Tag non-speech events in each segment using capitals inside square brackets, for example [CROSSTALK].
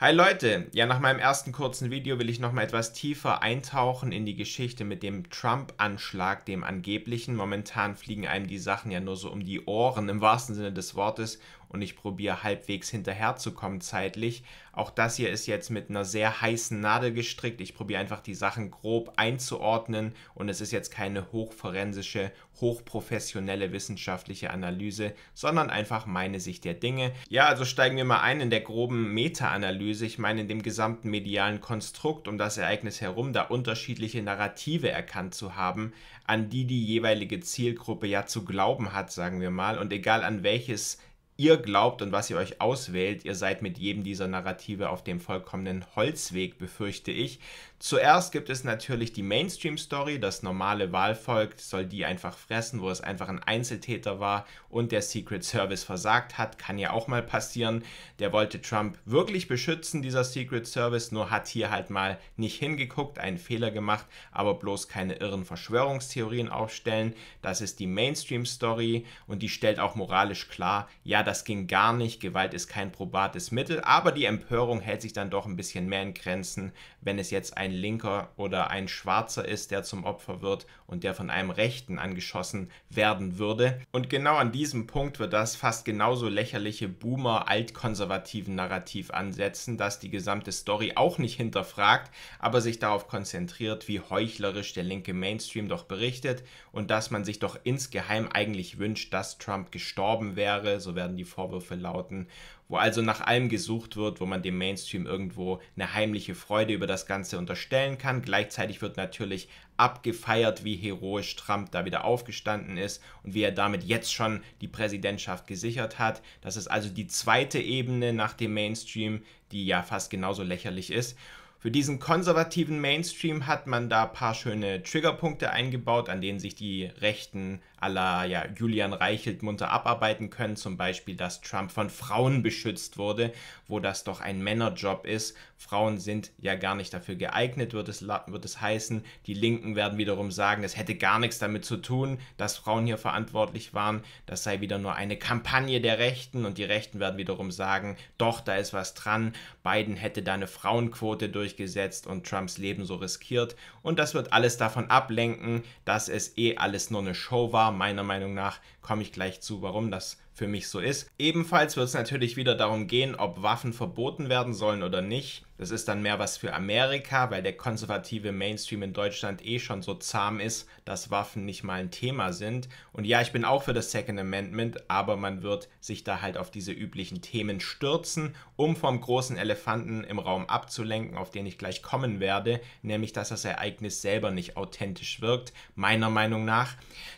Hi Leute, ja nach meinem ersten kurzen Video will ich nochmal etwas tiefer eintauchen in die Geschichte mit dem Trump-Anschlag, dem angeblichen. Momentan fliegen einem die Sachen ja nur so um die Ohren im wahrsten Sinne des Wortes und ich probiere halbwegs hinterherzukommen zeitlich. Auch das hier ist jetzt mit einer sehr heißen Nadel gestrickt. Ich probiere einfach die Sachen grob einzuordnen und es ist jetzt keine hochforensische, hochprofessionelle wissenschaftliche Analyse, sondern einfach meine Sicht der Dinge. Ja, also steigen wir mal ein in der groben Meta-Analyse. Ich meine, in dem gesamten medialen Konstrukt um das Ereignis herum, da unterschiedliche Narrative erkannt zu haben, an die die jeweilige Zielgruppe ja zu glauben hat, sagen wir mal. Und egal an welches ihr glaubt und was ihr euch auswählt. Ihr seid mit jedem dieser Narrative auf dem vollkommenen Holzweg, befürchte ich. Zuerst gibt es natürlich die Mainstream-Story, das normale Wahlvolk soll die einfach fressen, wo es einfach ein Einzeltäter war und der Secret Service versagt hat, kann ja auch mal passieren. Der wollte Trump wirklich beschützen, dieser Secret Service, nur hat hier halt mal nicht hingeguckt, einen Fehler gemacht, aber bloß keine irren Verschwörungstheorien aufstellen. Das ist die Mainstream-Story und die stellt auch moralisch klar, ja, das ging gar nicht, Gewalt ist kein probates Mittel, aber die Empörung hält sich dann doch ein bisschen mehr in Grenzen, wenn es jetzt ein ein Linker oder ein Schwarzer ist, der zum Opfer wird und der von einem Rechten angeschossen werden würde. Und genau an diesem Punkt wird das fast genauso lächerliche Boomer-altkonservativen Narrativ ansetzen, das die gesamte Story auch nicht hinterfragt, aber sich darauf konzentriert, wie heuchlerisch der linke Mainstream doch berichtet und dass man sich doch insgeheim eigentlich wünscht, dass Trump gestorben wäre, so werden die Vorwürfe lauten, wo also nach allem gesucht wird, wo man dem Mainstream irgendwo eine heimliche Freude über das Ganze unterstellen kann. Gleichzeitig wird natürlich abgefeiert, wie heroisch Trump da wieder aufgestanden ist und wie er damit jetzt schon die Präsidentschaft gesichert hat. Das ist also die zweite Ebene nach dem Mainstream, die ja fast genauso lächerlich ist. Für diesen konservativen Mainstream hat man da ein paar schöne Triggerpunkte eingebaut, an denen sich die Rechten à la ja, Julian Reichelt munter abarbeiten können. Zum Beispiel, dass Trump von Frauen beschützt wurde, wo das doch ein Männerjob ist. Frauen sind ja gar nicht dafür geeignet, wird es, wird es heißen. Die Linken werden wiederum sagen, es hätte gar nichts damit zu tun, dass Frauen hier verantwortlich waren. Das sei wieder nur eine Kampagne der Rechten. Und die Rechten werden wiederum sagen, doch, da ist was dran. Biden hätte da eine Frauenquote durchgesetzt und Trumps Leben so riskiert. Und das wird alles davon ablenken, dass es eh alles nur eine Show war meiner Meinung nach, komme ich gleich zu, warum das für mich so ist. Ebenfalls wird es natürlich wieder darum gehen, ob Waffen verboten werden sollen oder nicht. Das ist dann mehr was für Amerika, weil der konservative Mainstream in Deutschland eh schon so zahm ist, dass Waffen nicht mal ein Thema sind. Und ja, ich bin auch für das Second Amendment, aber man wird sich da halt auf diese üblichen Themen stürzen, um vom großen Elefanten im Raum abzulenken, auf den ich gleich kommen werde, nämlich dass das Ereignis selber nicht authentisch wirkt, meiner Meinung nach.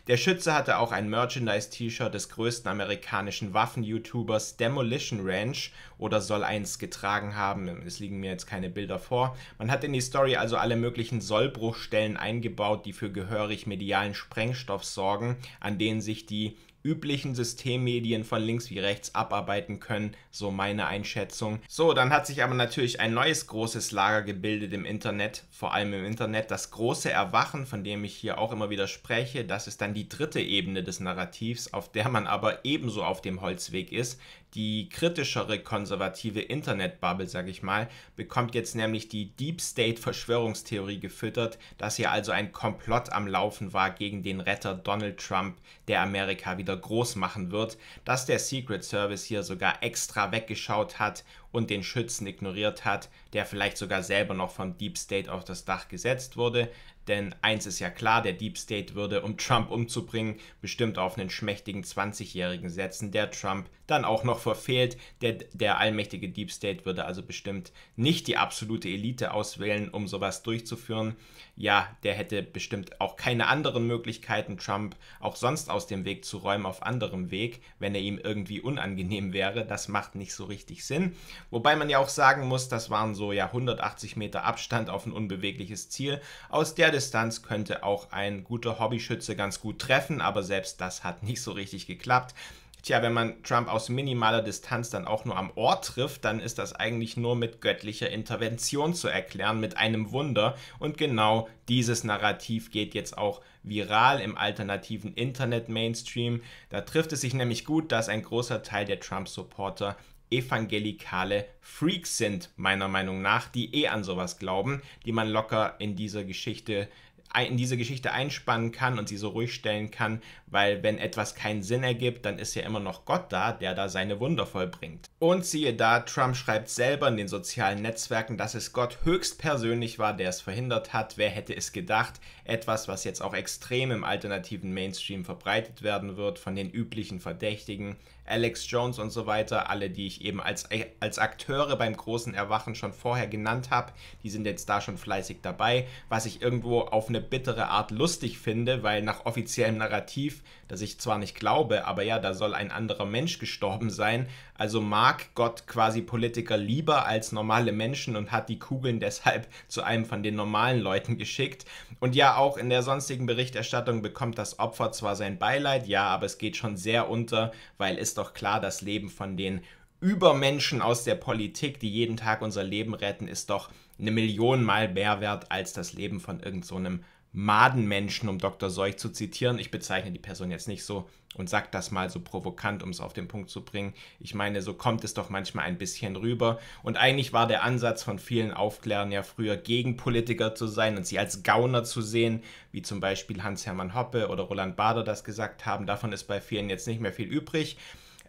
Der Schütze hatte auch ein Merchandise-T-Shirt des größten amerikanischen Waffen-YouTubers Demolition Ranch oder soll eins getragen haben. Es liegen mir jetzt keine Bilder vor. Man hat in die Story also alle möglichen Sollbruchstellen eingebaut, die für gehörig medialen Sprengstoff sorgen, an denen sich die üblichen Systemmedien von links wie rechts abarbeiten können, so meine Einschätzung. So, dann hat sich aber natürlich ein neues großes Lager gebildet im Internet, vor allem im Internet das große Erwachen, von dem ich hier auch immer wieder spreche, das ist dann die dritte Ebene des Narrativs, auf der man aber ebenso auf dem Holzweg ist, die kritischere konservative Internetbubble, sage ich mal, bekommt jetzt nämlich die Deep State Verschwörungstheorie gefüttert, dass hier also ein Komplott am Laufen war gegen den Retter Donald Trump, der Amerika wieder groß machen wird, dass der Secret Service hier sogar extra weggeschaut hat und den Schützen ignoriert hat, der vielleicht sogar selber noch vom Deep State auf das Dach gesetzt wurde. Denn eins ist ja klar, der Deep State würde, um Trump umzubringen, bestimmt auf einen schmächtigen 20-Jährigen setzen, der Trump dann auch noch verfehlt. Der, der allmächtige Deep State würde also bestimmt nicht die absolute Elite auswählen, um sowas durchzuführen. Ja, der hätte bestimmt auch keine anderen Möglichkeiten, Trump auch sonst aus dem Weg zu räumen auf anderem Weg, wenn er ihm irgendwie unangenehm wäre. Das macht nicht so richtig Sinn. Wobei man ja auch sagen muss, das waren so ja 180 Meter Abstand auf ein unbewegliches Ziel. Aus der Distanz könnte auch ein guter Hobbyschütze ganz gut treffen, aber selbst das hat nicht so richtig geklappt. Tja, wenn man Trump aus minimaler Distanz dann auch nur am Ohr trifft, dann ist das eigentlich nur mit göttlicher Intervention zu erklären, mit einem Wunder. Und genau dieses Narrativ geht jetzt auch viral im alternativen Internet-Mainstream. Da trifft es sich nämlich gut, dass ein großer Teil der Trump-Supporter evangelikale Freaks sind, meiner Meinung nach, die eh an sowas glauben, die man locker in dieser Geschichte in diese Geschichte einspannen kann und sie so ruhig stellen kann, weil wenn etwas keinen Sinn ergibt, dann ist ja immer noch Gott da, der da seine Wunder vollbringt. Und siehe da, Trump schreibt selber in den sozialen Netzwerken, dass es Gott höchstpersönlich war, der es verhindert hat. Wer hätte es gedacht? Etwas, was jetzt auch extrem im alternativen Mainstream verbreitet werden wird von den üblichen Verdächtigen. Alex Jones und so weiter, alle, die ich eben als, als Akteure beim großen Erwachen schon vorher genannt habe, die sind jetzt da schon fleißig dabei, was ich irgendwo auf eine bittere Art lustig finde, weil nach offiziellem Narrativ, das ich zwar nicht glaube, aber ja, da soll ein anderer Mensch gestorben sein, also mag Gott quasi Politiker lieber als normale Menschen und hat die Kugeln deshalb zu einem von den normalen Leuten geschickt. Und ja, auch in der sonstigen Berichterstattung bekommt das Opfer zwar sein Beileid, ja, aber es geht schon sehr unter, weil es ist doch klar, das Leben von den Übermenschen aus der Politik, die jeden Tag unser Leben retten, ist doch eine Million Mal mehr wert als das Leben von irgendeinem so Madenmenschen, um Dr. Seuch zu zitieren. Ich bezeichne die Person jetzt nicht so, und sagt das mal so provokant, um es auf den Punkt zu bringen. Ich meine, so kommt es doch manchmal ein bisschen rüber. Und eigentlich war der Ansatz von vielen Aufklärern ja früher, gegen Politiker zu sein und sie als Gauner zu sehen, wie zum Beispiel Hans-Hermann Hoppe oder Roland Bader das gesagt haben. Davon ist bei vielen jetzt nicht mehr viel übrig.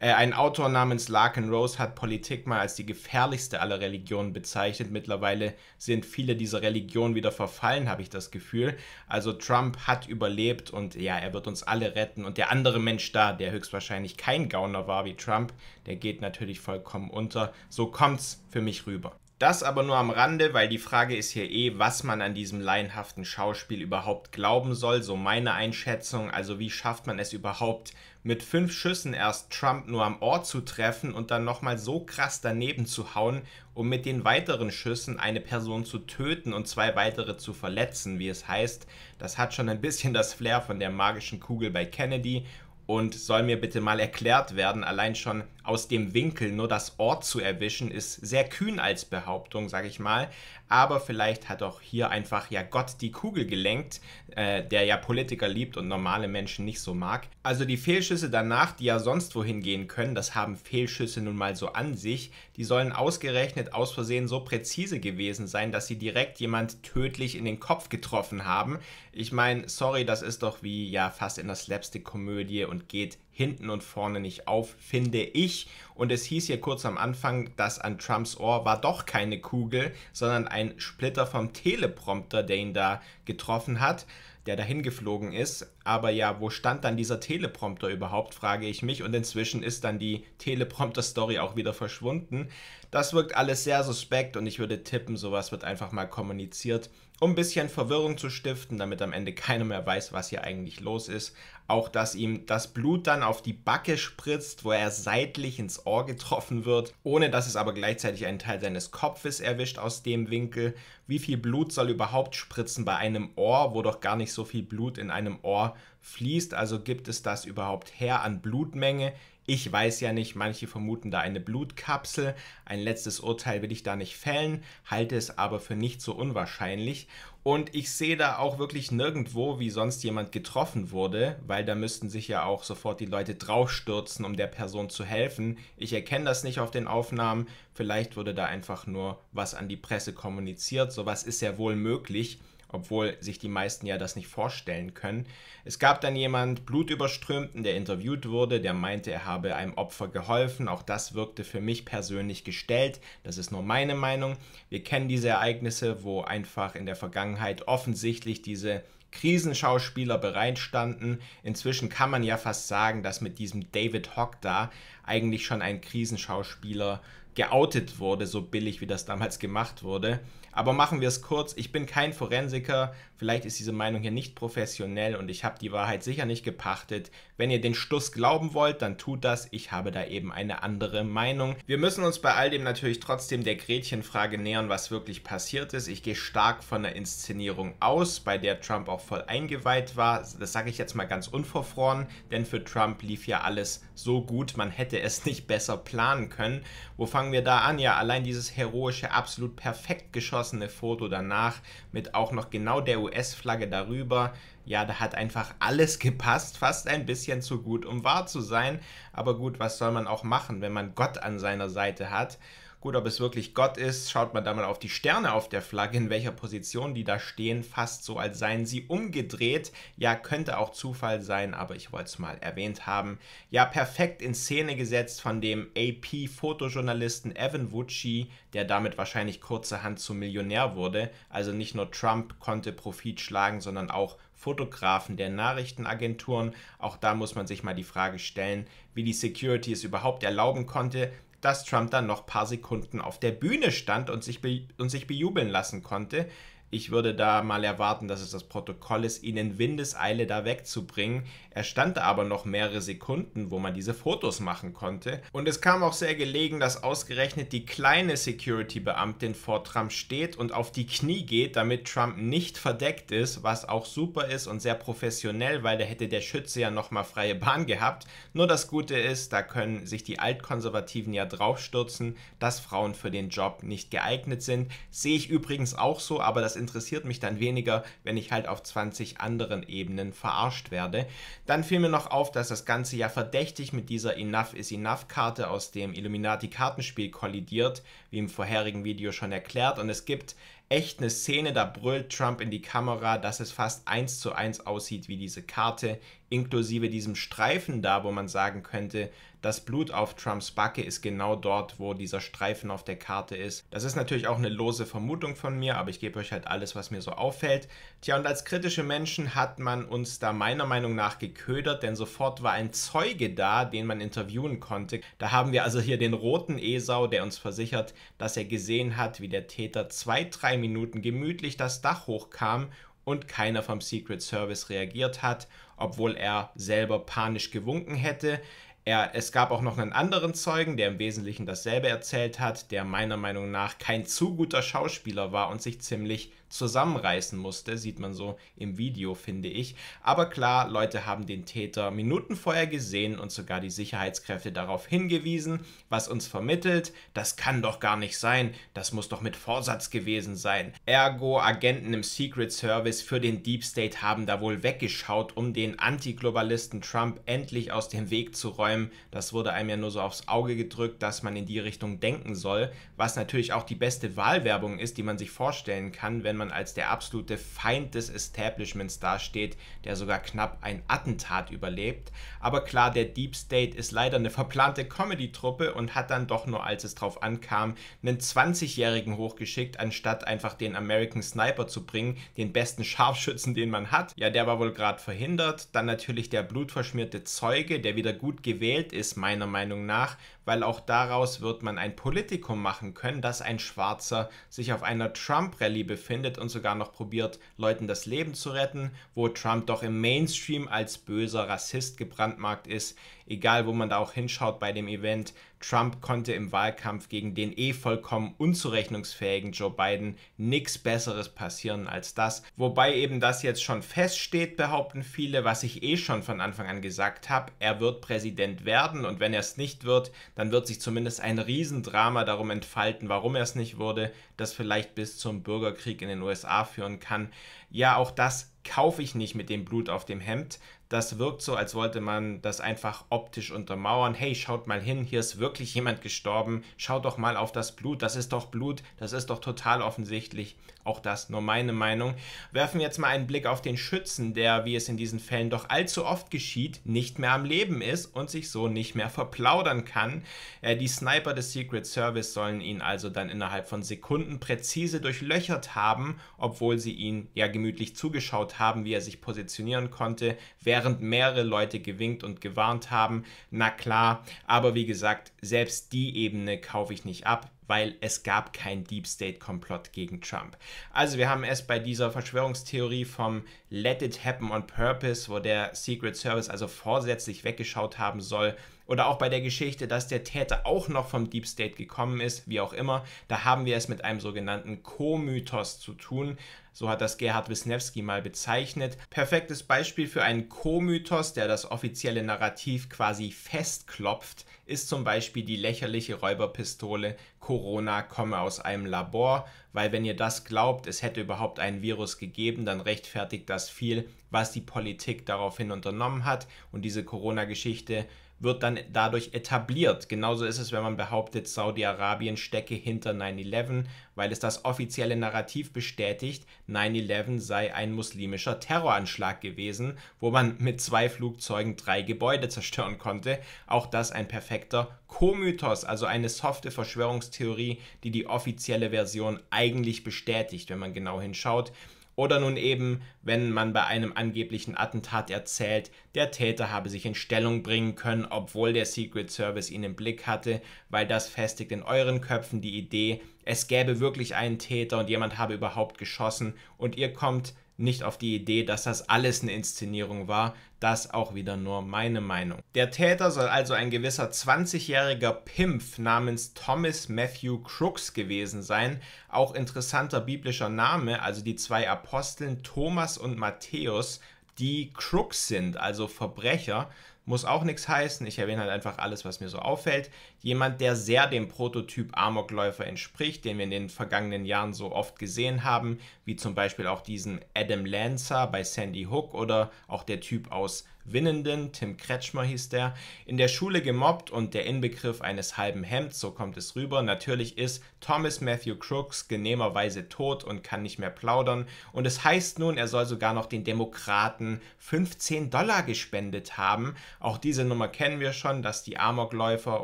Äh, ein Autor namens Larkin Rose hat Politik mal als die gefährlichste aller Religionen bezeichnet. Mittlerweile sind viele dieser Religionen wieder verfallen, habe ich das Gefühl. Also Trump hat überlebt und ja, er wird uns alle retten. Und der andere Mensch da, der höchstwahrscheinlich kein Gauner war wie Trump, der geht natürlich vollkommen unter. So kommt's für mich rüber. Das aber nur am Rande, weil die Frage ist hier eh, was man an diesem laienhaften Schauspiel überhaupt glauben soll, so meine Einschätzung. Also wie schafft man es überhaupt, mit fünf Schüssen erst Trump nur am Ort zu treffen und dann nochmal so krass daneben zu hauen, um mit den weiteren Schüssen eine Person zu töten und zwei weitere zu verletzen, wie es heißt. Das hat schon ein bisschen das Flair von der magischen Kugel bei Kennedy und soll mir bitte mal erklärt werden, allein schon aus dem Winkel nur das Ort zu erwischen, ist sehr kühn als Behauptung, sage ich mal. Aber vielleicht hat auch hier einfach ja Gott die Kugel gelenkt, äh, der ja Politiker liebt und normale Menschen nicht so mag. Also die Fehlschüsse danach, die ja sonst wohin gehen können, das haben Fehlschüsse nun mal so an sich. Die sollen ausgerechnet aus Versehen so präzise gewesen sein, dass sie direkt jemand tödlich in den Kopf getroffen haben. Ich meine, sorry, das ist doch wie ja fast in der Slapstick-Komödie und geht hinten und vorne nicht auf, finde ich. Und es hieß hier kurz am Anfang, dass an Trumps Ohr war doch keine Kugel, sondern ein Splitter vom Teleprompter, der ihn da getroffen hat, der dahin geflogen ist. Aber ja, wo stand dann dieser Teleprompter überhaupt, frage ich mich. Und inzwischen ist dann die Teleprompter-Story auch wieder verschwunden. Das wirkt alles sehr suspekt und ich würde tippen, sowas wird einfach mal kommuniziert um ein bisschen Verwirrung zu stiften, damit am Ende keiner mehr weiß, was hier eigentlich los ist. Auch, dass ihm das Blut dann auf die Backe spritzt, wo er seitlich ins Ohr getroffen wird, ohne dass es aber gleichzeitig einen Teil seines Kopfes erwischt aus dem Winkel. Wie viel Blut soll überhaupt spritzen bei einem Ohr, wo doch gar nicht so viel Blut in einem Ohr fließt? Also gibt es das überhaupt her an Blutmenge? Ich weiß ja nicht, manche vermuten da eine Blutkapsel. Ein letztes Urteil will ich da nicht fällen, halte es aber für nicht so unwahrscheinlich. Und ich sehe da auch wirklich nirgendwo, wie sonst jemand getroffen wurde, weil da müssten sich ja auch sofort die Leute draufstürzen, um der Person zu helfen. Ich erkenne das nicht auf den Aufnahmen. Vielleicht wurde da einfach nur was an die Presse kommuniziert. Sowas ist ja wohl möglich obwohl sich die meisten ja das nicht vorstellen können. Es gab dann jemand blutüberströmten, der interviewt wurde, der meinte, er habe einem Opfer geholfen. Auch das wirkte für mich persönlich gestellt. Das ist nur meine Meinung. Wir kennen diese Ereignisse, wo einfach in der Vergangenheit offensichtlich diese Krisenschauspieler bereitstanden. Inzwischen kann man ja fast sagen, dass mit diesem David Hock da eigentlich schon ein Krisenschauspieler geoutet wurde, so billig wie das damals gemacht wurde. Aber machen wir es kurz, ich bin kein Forensiker, vielleicht ist diese Meinung hier nicht professionell und ich habe die Wahrheit sicher nicht gepachtet. Wenn ihr den Stuss glauben wollt, dann tut das, ich habe da eben eine andere Meinung. Wir müssen uns bei all dem natürlich trotzdem der Gretchenfrage nähern, was wirklich passiert ist. Ich gehe stark von der Inszenierung aus, bei der Trump auch voll eingeweiht war. Das sage ich jetzt mal ganz unverfroren, denn für Trump lief ja alles so gut, man hätte es nicht besser planen können. Wovon fangen wir da an? Ja, allein dieses heroische, absolut perfekt geschossene Foto danach mit auch noch genau der US-Flagge darüber. Ja, da hat einfach alles [LAUGHS] gepasst, fast ein bisschen zu gut, um wahr zu sein. Aber gut, was soll man auch machen, wenn man Gott an seiner Seite hat? Gut, ob es wirklich Gott ist, schaut man da mal auf die Sterne auf der Flagge, in welcher Position die da stehen, fast so, als seien sie umgedreht. Ja, könnte auch Zufall sein, aber ich wollte es mal erwähnt haben. Ja, perfekt in Szene gesetzt von dem AP-Fotojournalisten Evan Vucci, der damit wahrscheinlich kurzerhand zum Millionär wurde. Also nicht nur Trump konnte Profit schlagen, sondern auch Fotografen der Nachrichtenagenturen. Auch da muss man sich mal die Frage stellen, wie die Security es überhaupt erlauben konnte, dass Trump dann noch ein paar Sekunden auf der Bühne stand und sich, und sich bejubeln lassen konnte. Ich würde da mal erwarten, dass es das Protokoll ist, ihn in Windeseile da wegzubringen. Er stand da aber noch mehrere Sekunden, wo man diese Fotos machen konnte. Und es kam auch sehr gelegen, dass ausgerechnet die kleine Security-Beamtin vor Trump steht und auf die Knie geht, damit Trump nicht verdeckt ist, was auch super ist und sehr professionell, weil da hätte der Schütze ja nochmal freie Bahn gehabt. Nur das Gute ist, da können sich die Altkonservativen ja draufstürzen, dass Frauen für den Job nicht geeignet sind. Sehe ich übrigens auch so, aber das interessiert mich dann weniger, wenn ich halt auf 20 anderen Ebenen verarscht werde. Dann fiel mir noch auf, dass das Ganze ja verdächtig mit dieser Enough is Enough Karte aus dem Illuminati Kartenspiel kollidiert, wie im vorherigen Video schon erklärt. Und es gibt echt eine Szene, da brüllt Trump in die Kamera, dass es fast eins zu eins aussieht wie diese Karte, inklusive diesem Streifen da, wo man sagen könnte, das Blut auf Trumps Backe ist genau dort, wo dieser Streifen auf der Karte ist. Das ist natürlich auch eine lose Vermutung von mir, aber ich gebe euch halt alles, was mir so auffällt. Tja, und als kritische Menschen hat man uns da meiner Meinung nach geködert, denn sofort war ein Zeuge da, den man interviewen konnte. Da haben wir also hier den roten Esau, der uns versichert, dass er gesehen hat, wie der Täter zwei, drei Minuten gemütlich das Dach hochkam und keiner vom Secret Service reagiert hat, obwohl er selber panisch gewunken hätte. Er, es gab auch noch einen anderen Zeugen, der im Wesentlichen dasselbe erzählt hat, der meiner Meinung nach kein zu guter Schauspieler war und sich ziemlich zusammenreißen musste, sieht man so im Video, finde ich. Aber klar, Leute haben den Täter Minuten vorher gesehen und sogar die Sicherheitskräfte darauf hingewiesen, was uns vermittelt, das kann doch gar nicht sein, das muss doch mit Vorsatz gewesen sein. Ergo, Agenten im Secret Service für den Deep State haben da wohl weggeschaut, um den Antiglobalisten Trump endlich aus dem Weg zu räumen. Das wurde einem ja nur so aufs Auge gedrückt, dass man in die Richtung denken soll, was natürlich auch die beste Wahlwerbung ist, die man sich vorstellen kann, wenn man man als der absolute Feind des Establishments dasteht, der sogar knapp ein Attentat überlebt. Aber klar, der Deep State ist leider eine verplante Comedy-Truppe und hat dann doch nur, als es drauf ankam, einen 20-Jährigen hochgeschickt, anstatt einfach den American Sniper zu bringen, den besten Scharfschützen, den man hat. Ja, der war wohl gerade verhindert. Dann natürlich der blutverschmierte Zeuge, der wieder gut gewählt ist, meiner Meinung nach, weil auch daraus wird man ein Politikum machen können, dass ein Schwarzer sich auf einer Trump-Rallye befindet und sogar noch probiert, Leuten das Leben zu retten, wo Trump doch im Mainstream als böser Rassist gebrandmarkt ist, egal wo man da auch hinschaut bei dem Event, Trump konnte im Wahlkampf gegen den eh vollkommen unzurechnungsfähigen Joe Biden nichts Besseres passieren als das. Wobei eben das jetzt schon feststeht, behaupten viele, was ich eh schon von Anfang an gesagt habe, er wird Präsident werden und wenn er es nicht wird, dann wird sich zumindest ein Riesendrama darum entfalten, warum er es nicht wurde, das vielleicht bis zum Bürgerkrieg in den USA führen kann. Ja, auch das kaufe ich nicht mit dem Blut auf dem Hemd, das wirkt so, als wollte man das einfach optisch untermauern. Hey, schaut mal hin, hier ist wirklich jemand gestorben. Schaut doch mal auf das Blut, das ist doch Blut, das ist doch total offensichtlich. Auch das nur meine Meinung. Werfen wir jetzt mal einen Blick auf den Schützen, der, wie es in diesen Fällen doch allzu oft geschieht, nicht mehr am Leben ist und sich so nicht mehr verplaudern kann. Äh, die Sniper des Secret Service sollen ihn also dann innerhalb von Sekunden präzise durchlöchert haben, obwohl sie ihn ja gemütlich zugeschaut haben, wie er sich positionieren konnte, während während mehrere Leute gewinkt und gewarnt haben. Na klar, aber wie gesagt, selbst die Ebene kaufe ich nicht ab weil es gab kein Deep State Komplott gegen Trump. Also wir haben es bei dieser Verschwörungstheorie vom Let It Happen on Purpose, wo der Secret Service also vorsätzlich weggeschaut haben soll, oder auch bei der Geschichte, dass der Täter auch noch vom Deep State gekommen ist, wie auch immer, da haben wir es mit einem sogenannten Co-Mythos zu tun. So hat das Gerhard Wisniewski mal bezeichnet. Perfektes Beispiel für einen Co-Mythos, der das offizielle Narrativ quasi festklopft, ist zum Beispiel die lächerliche Räuberpistole Corona komme aus einem Labor, weil wenn ihr das glaubt, es hätte überhaupt ein Virus gegeben, dann rechtfertigt das viel, was die Politik daraufhin unternommen hat. Und diese Corona-Geschichte wird dann dadurch etabliert. Genauso ist es, wenn man behauptet, Saudi-Arabien stecke hinter 9-11, weil es das offizielle Narrativ bestätigt, 9-11 sei ein muslimischer Terroranschlag gewesen, wo man mit zwei Flugzeugen drei Gebäude zerstören konnte. Auch das ein perfekter Co-Mythos, also eine softe Verschwörungstheorie, die die offizielle Version eigentlich bestätigt, wenn man genau hinschaut. Oder nun eben, wenn man bei einem angeblichen Attentat erzählt, der Täter habe sich in Stellung bringen können, obwohl der Secret Service ihn im Blick hatte, weil das festigt in euren Köpfen die Idee, es gäbe wirklich einen Täter und jemand habe überhaupt geschossen und ihr kommt nicht auf die Idee, dass das alles eine Inszenierung war, das auch wieder nur meine Meinung. Der Täter soll also ein gewisser 20-jähriger Pimpf namens Thomas Matthew Crooks gewesen sein. Auch interessanter biblischer Name, also die zwei Aposteln Thomas und Matthäus, die Crooks sind, also Verbrecher muss auch nichts heißen. Ich erwähne halt einfach alles, was mir so auffällt. Jemand, der sehr dem Prototyp Amokläufer entspricht, den wir in den vergangenen Jahren so oft gesehen haben, wie zum Beispiel auch diesen Adam Lancer bei Sandy Hook oder auch der Typ aus Winnenden, Tim Kretschmer hieß der, in der Schule gemobbt und der Inbegriff eines halben Hemds, so kommt es rüber. Natürlich ist Thomas Matthew Crooks genehmerweise tot und kann nicht mehr plaudern. Und es heißt nun, er soll sogar noch den Demokraten 15 Dollar gespendet haben. Auch diese Nummer kennen wir schon, dass die Amokläufer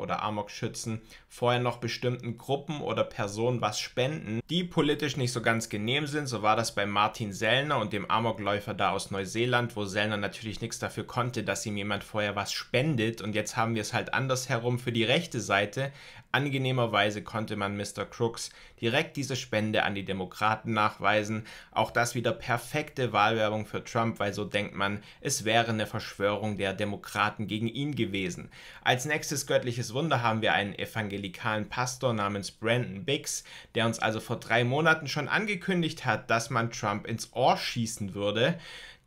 oder Amokschützen vorher noch bestimmten Gruppen oder Personen was spenden, die politisch nicht so ganz genehm sind. So war das bei Martin Sellner und dem Amokläufer da aus Neuseeland, wo Sellner natürlich nichts dafür konnte, dass ihm jemand vorher was spendet. Und jetzt haben wir es halt andersherum für die rechte Seite. Angenehmerweise konnte man Mr. Crooks direkt diese Spende an die Demokraten nachweisen. Auch das wieder perfekte Wahlwerbung für Trump, weil so denkt man, es wäre eine Verschwörung der Demokraten gegen ihn gewesen. Als nächstes göttliches Wunder haben wir einen evangelikalen Pastor namens Brandon Biggs, der uns also vor drei Monaten schon angekündigt hat, dass man Trump ins Ohr schießen würde.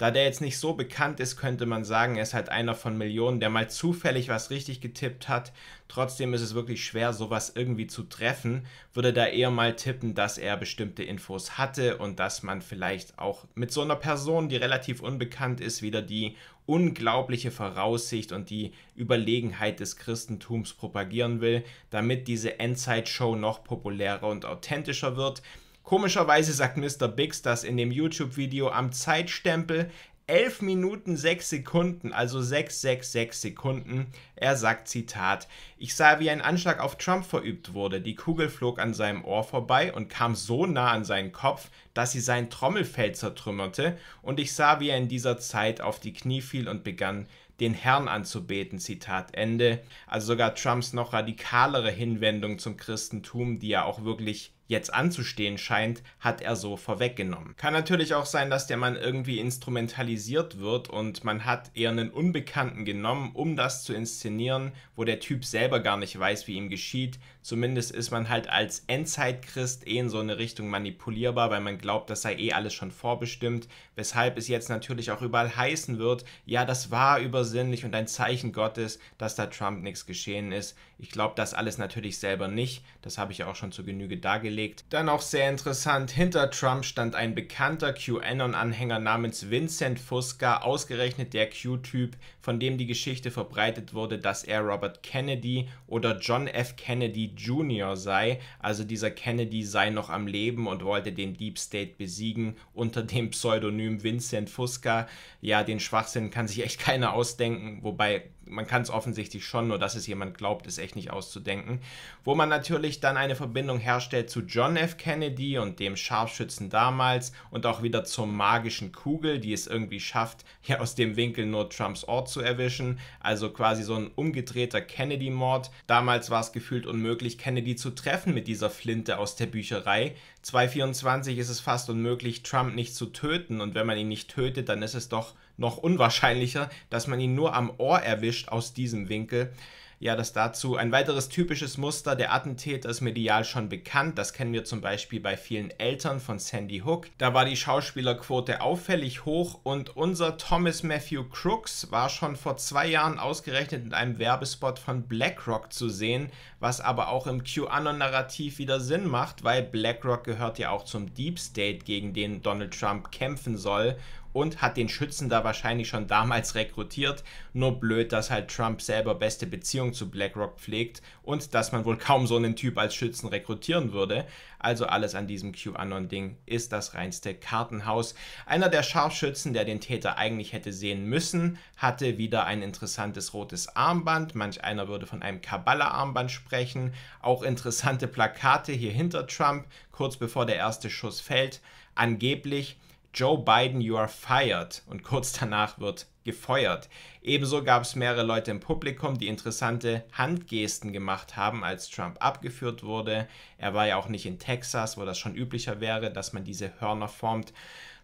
Da der jetzt nicht so bekannt ist, könnte man sagen, er ist halt einer von Millionen, der mal zufällig was richtig getippt hat. Trotzdem ist es wirklich schwer, sowas irgendwie zu treffen. Würde da eher mal tippen, dass er bestimmte Infos hatte und dass man vielleicht auch mit so einer Person, die relativ unbekannt ist, wieder die unglaubliche Voraussicht und die Überlegenheit des Christentums propagieren will, damit diese Endzeit-Show noch populärer und authentischer wird. Komischerweise sagt Mr. Biggs das in dem YouTube-Video am Zeitstempel 11 Minuten 6 Sekunden, also 666 Sekunden. Er sagt Zitat: Ich sah, wie ein Anschlag auf Trump verübt wurde. Die Kugel flog an seinem Ohr vorbei und kam so nah an seinen Kopf, dass sie sein Trommelfell zertrümmerte, und ich sah, wie er in dieser Zeit auf die Knie fiel und begann, den Herrn anzubeten. Zitat Ende. Also sogar Trumps noch radikalere Hinwendung zum Christentum, die ja auch wirklich jetzt anzustehen scheint, hat er so vorweggenommen. Kann natürlich auch sein, dass der Mann irgendwie instrumentalisiert wird und man hat eher einen Unbekannten genommen, um das zu inszenieren, wo der Typ selber gar nicht weiß, wie ihm geschieht, Zumindest ist man halt als Endzeitchrist eh in so eine Richtung manipulierbar, weil man glaubt, das sei eh alles schon vorbestimmt, weshalb es jetzt natürlich auch überall heißen wird, ja, das war übersinnlich und ein Zeichen Gottes, dass da Trump nichts geschehen ist. Ich glaube das alles natürlich selber nicht, das habe ich ja auch schon zu Genüge dargelegt. Dann auch sehr interessant, hinter Trump stand ein bekannter QAnon-Anhänger namens Vincent Fusca, ausgerechnet der Q-Typ, von dem die Geschichte verbreitet wurde, dass er Robert Kennedy oder John F. Kennedy Kennedy Jr. sei, also dieser Kennedy sei noch am Leben und wollte den Deep State besiegen unter dem Pseudonym Vincent Fusca. Ja, den Schwachsinn kann sich echt keiner ausdenken, wobei man kann es offensichtlich schon, nur dass es jemand glaubt, ist echt nicht auszudenken. Wo man natürlich dann eine Verbindung herstellt zu John F. Kennedy und dem Scharfschützen damals und auch wieder zur magischen Kugel, die es irgendwie schafft, ja aus dem Winkel nur Trumps Ort zu erwischen. Also quasi so ein umgedrehter Kennedy-Mord. Damals war es gefühlt unmöglich, Kennedy zu treffen mit dieser Flinte aus der Bücherei. 2024 ist es fast unmöglich, Trump nicht zu töten und wenn man ihn nicht tötet, dann ist es doch noch unwahrscheinlicher, dass man ihn nur am Ohr erwischt aus diesem Winkel. Ja, das dazu. Ein weiteres typisches Muster der Attentäter ist medial schon bekannt. Das kennen wir zum Beispiel bei vielen Eltern von Sandy Hook. Da war die Schauspielerquote auffällig hoch und unser Thomas Matthew Crooks war schon vor zwei Jahren ausgerechnet in einem Werbespot von BlackRock zu sehen, was aber auch im QAnon-Narrativ wieder Sinn macht, weil BlackRock gehört ja auch zum Deep State, gegen den Donald Trump kämpfen soll und hat den Schützen da wahrscheinlich schon damals rekrutiert. Nur blöd, dass halt Trump selber beste Beziehung zu BlackRock pflegt und dass man wohl kaum so einen Typ als Schützen rekrutieren würde. Also alles an diesem QAnon-Ding ist das reinste Kartenhaus. Einer der Scharfschützen, der den Täter eigentlich hätte sehen müssen, hatte wieder ein interessantes rotes Armband. Manch einer würde von einem Kabbala-Armband sprechen. Auch interessante Plakate hier hinter Trump, kurz bevor der erste Schuss fällt. Angeblich Joe Biden, you are fired. Und kurz danach wird gefeuert. Ebenso gab es mehrere Leute im Publikum, die interessante Handgesten gemacht haben, als Trump abgeführt wurde. Er war ja auch nicht in Texas, wo das schon üblicher wäre, dass man diese Hörner formt.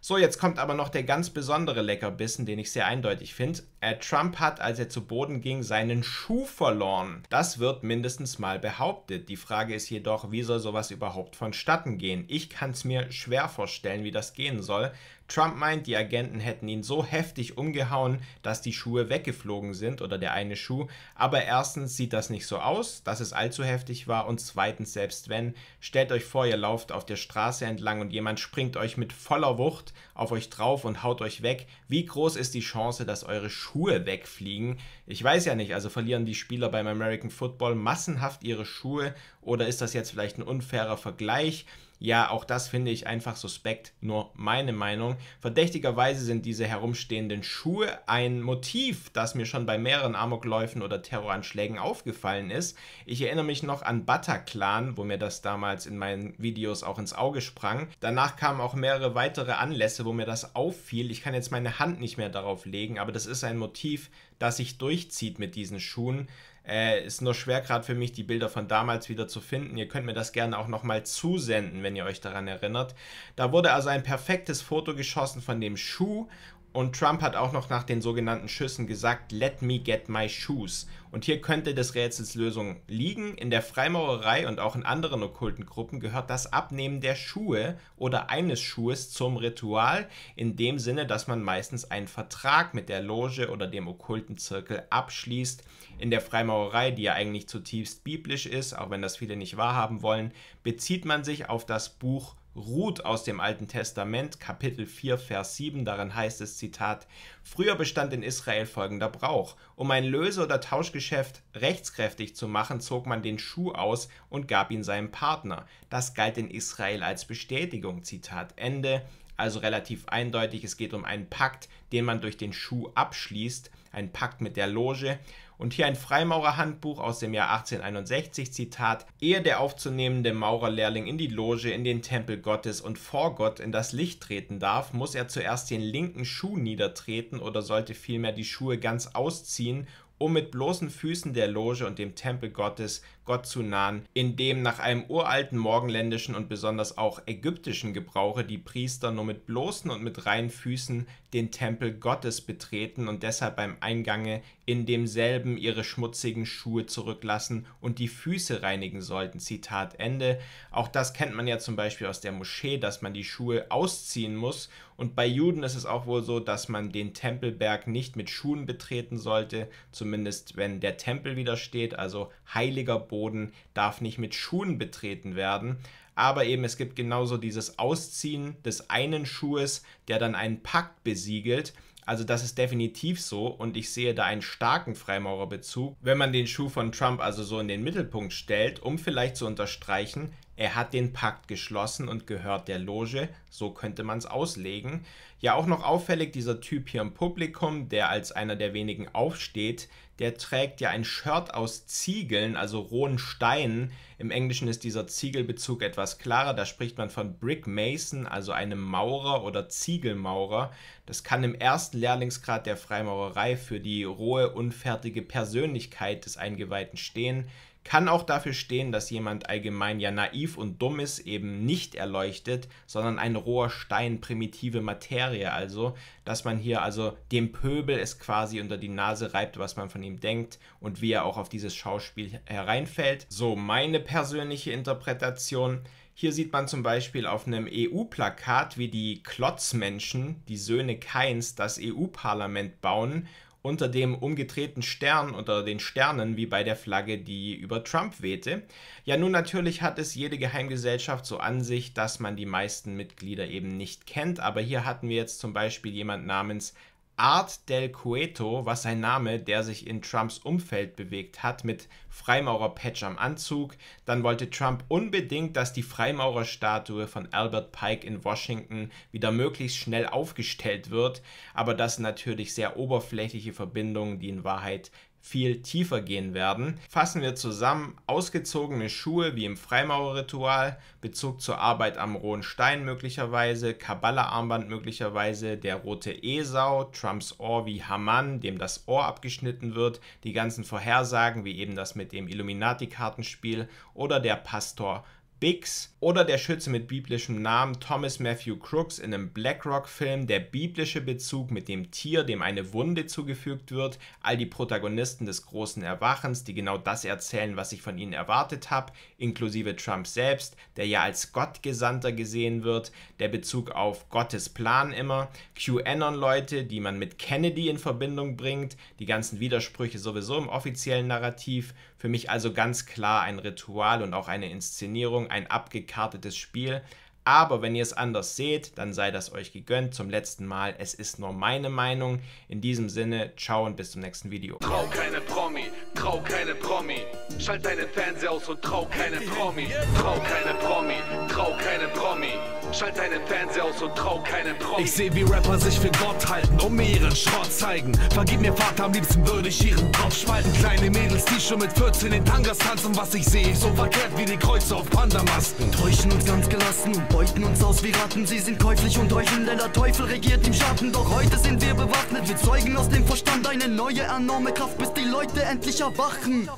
So, jetzt kommt aber noch der ganz besondere Leckerbissen, den ich sehr eindeutig finde. Äh, Trump hat, als er zu Boden ging, seinen Schuh verloren. Das wird mindestens mal behauptet. Die Frage ist jedoch, wie soll sowas überhaupt vonstatten gehen? Ich kann es mir schwer vorstellen, wie das gehen soll. Trump meint, die Agenten hätten ihn so heftig umgehauen, dass die Schuhe weggeflogen sind oder der eine Schuh. Aber erstens sieht das nicht so aus, dass es allzu heftig war und zweitens, selbst wenn, stellt euch vor, ihr lauft auf der Straße entlang und jemand springt euch mit voller Wucht auf euch drauf und haut euch weg. Wie groß ist die Chance, dass eure Schuhe wegfliegen? Ich weiß ja nicht, also verlieren die Spieler beim American Football massenhaft ihre Schuhe oder ist das jetzt vielleicht ein unfairer Vergleich? Ja, auch das finde ich einfach suspekt, nur meine Meinung. Verdächtigerweise sind diese herumstehenden Schuhe ein Motiv, das mir schon bei mehreren Amokläufen oder Terroranschlägen aufgefallen ist. Ich erinnere mich noch an Bataclan, wo mir das damals in meinen Videos auch ins Auge sprang. Danach kamen auch mehrere weitere Anlässe, wo mir das auffiel. Ich kann jetzt meine Hand nicht mehr darauf legen, aber das ist ein Motiv, das sich durchzieht mit diesen Schuhen. Äh, ist nur schwer gerade für mich, die Bilder von damals wieder zu finden. Ihr könnt mir das gerne auch nochmal zusenden, wenn ihr euch daran erinnert. Da wurde also ein perfektes Foto geschossen von dem Schuh und Trump hat auch noch nach den sogenannten Schüssen gesagt, let me get my shoes. Und hier könnte des Rätsels Lösung liegen. In der Freimaurerei und auch in anderen okkulten Gruppen gehört das Abnehmen der Schuhe oder eines Schuhes zum Ritual, in dem Sinne, dass man meistens einen Vertrag mit der Loge oder dem okkulten Zirkel abschließt in der Freimaurerei, die ja eigentlich zutiefst biblisch ist, auch wenn das viele nicht wahrhaben wollen, bezieht man sich auf das Buch Ruth aus dem Alten Testament, Kapitel 4, Vers 7, darin heißt es Zitat, Früher bestand in Israel folgender Brauch. Um ein Löse- oder Tauschgeschäft rechtskräftig zu machen, zog man den Schuh aus und gab ihn seinem Partner. Das galt in Israel als Bestätigung. Zitat Ende. Also relativ eindeutig, es geht um einen Pakt, den man durch den Schuh abschließt, einen Pakt mit der Loge. Und hier ein Freimaurerhandbuch aus dem Jahr 1861, Zitat, ehe der aufzunehmende Maurerlehrling in die Loge, in den Tempel Gottes und vor Gott in das Licht treten darf, muss er zuerst den linken Schuh niedertreten oder sollte vielmehr die Schuhe ganz ausziehen um mit bloßen Füßen der Loge und dem Tempel Gottes Gott zu nahen, in dem nach einem uralten morgenländischen und besonders auch ägyptischen Gebrauche die Priester nur mit bloßen und mit reinen Füßen den Tempel Gottes betreten und deshalb beim Eingange in demselben ihre schmutzigen Schuhe zurücklassen und die Füße reinigen sollten. Zitat Ende. Auch das kennt man ja zum Beispiel aus der Moschee, dass man die Schuhe ausziehen muss und bei Juden ist es auch wohl so, dass man den Tempelberg nicht mit Schuhen betreten sollte, zumindest wenn der Tempel wieder steht, also heiliger Boden darf nicht mit Schuhen betreten werden. Aber eben es gibt genauso dieses Ausziehen des einen Schuhes, der dann einen Pakt besiegelt. Also das ist definitiv so und ich sehe da einen starken Freimaurerbezug, wenn man den Schuh von Trump also so in den Mittelpunkt stellt, um vielleicht zu unterstreichen, er hat den Pakt geschlossen und gehört der Loge, so könnte man es auslegen. Ja, auch noch auffällig dieser Typ hier im Publikum, der als einer der wenigen aufsteht, der trägt ja ein Shirt aus Ziegeln, also rohen Steinen. Im Englischen ist dieser Ziegelbezug etwas klarer, da spricht man von Brick Mason, also einem Maurer oder Ziegelmaurer. Das kann im ersten Lehrlingsgrad der Freimaurerei für die rohe, unfertige Persönlichkeit des Eingeweihten stehen kann auch dafür stehen, dass jemand allgemein ja naiv und dumm ist, eben nicht erleuchtet, sondern ein roher Stein, primitive Materie, also, dass man hier also dem Pöbel es quasi unter die Nase reibt, was man von ihm denkt und wie er auch auf dieses Schauspiel hereinfällt. So meine persönliche Interpretation. Hier sieht man zum Beispiel auf einem EU-Plakat, wie die Klotzmenschen, die Söhne Keins, das EU-Parlament bauen unter dem umgedrehten Stern oder den Sternen wie bei der Flagge, die über Trump wehte. Ja, nun natürlich hat es jede Geheimgesellschaft so an sich, dass man die meisten Mitglieder eben nicht kennt, aber hier hatten wir jetzt zum Beispiel jemand namens Art del Cueto was sein Name, der sich in Trumps Umfeld bewegt hat, mit Freimaurer-Patch am Anzug. Dann wollte Trump unbedingt, dass die Freimaurerstatue von Albert Pike in Washington wieder möglichst schnell aufgestellt wird, aber das sind natürlich sehr oberflächliche Verbindungen, die in Wahrheit viel tiefer gehen werden. Fassen wir zusammen, ausgezogene Schuhe wie im Freimaurerritual, Bezug zur Arbeit am rohen Stein möglicherweise, Kabbala-Armband möglicherweise, der rote Esau, Trumps Ohr wie Haman, dem das Ohr abgeschnitten wird, die ganzen Vorhersagen wie eben das mit dem Illuminati-Kartenspiel oder der Pastor Bix oder der Schütze mit biblischem Namen Thomas Matthew Crooks in einem Blackrock-Film, der biblische Bezug mit dem Tier, dem eine Wunde zugefügt wird, all die Protagonisten des großen Erwachens, die genau das erzählen, was ich von ihnen erwartet habe, inklusive Trump selbst, der ja als Gottgesandter gesehen wird, der Bezug auf Gottes Plan immer, QAnon-Leute, die man mit Kennedy in Verbindung bringt, die ganzen Widersprüche sowieso im offiziellen Narrativ, für mich also ganz klar ein Ritual und auch eine Inszenierung, ein abgeklärtes gekartetes Spiel. Aber wenn ihr es anders seht, dann sei das euch gegönnt zum letzten Mal. Es ist nur meine Meinung. In diesem Sinne, ciao und bis zum nächsten Video. Trau keine Promi, trau keine Promi. Schalt deinen Fernseher aus und trau keine Promi. Trau keine Promi, trau keine Promi. Schalt deinen Fernseher aus und trau keinen Trotz. Ich seh, wie Rapper sich für Gott halten und mir ihren Schrott zeigen. Vergib mir, Vater, am liebsten würde ich ihren Kopf spalten. Kleine Mädels, die schon mit 14 in Tangas tanzen. Was ich sehe, so verkehrt wie die Kreuze auf Pandamasten. Täuschen uns ganz gelassen und beuten uns aus wie Ratten. Sie sind käuflich und heucheln, denn der Teufel regiert im Schatten. Doch heute sind wir bewaffnet, wir zeugen aus dem Verstand eine neue enorme Kraft, bis die Leute endlich erwachen.